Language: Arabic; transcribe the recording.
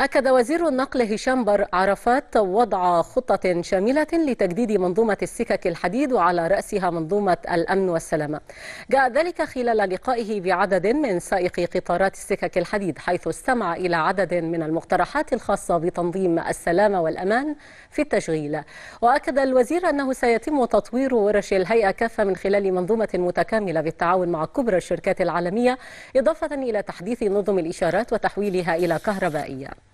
أكد وزير النقل هشام بر عرفات وضع خطة شاملة لتجديد منظومة السكك الحديد وعلى رأسها منظومة الأمن والسلامة جاء ذلك خلال لقائه بعدد من سائقي قطارات السكك الحديد حيث استمع إلى عدد من المقترحات الخاصة بتنظيم السلامة والأمان في التشغيل وأكد الوزير أنه سيتم تطوير ورش الهيئة كافة من خلال منظومة متكاملة بالتعاون مع كبرى الشركات العالمية إضافة إلى تحديث نظم الإشارات وتحويلها إلى كهربائية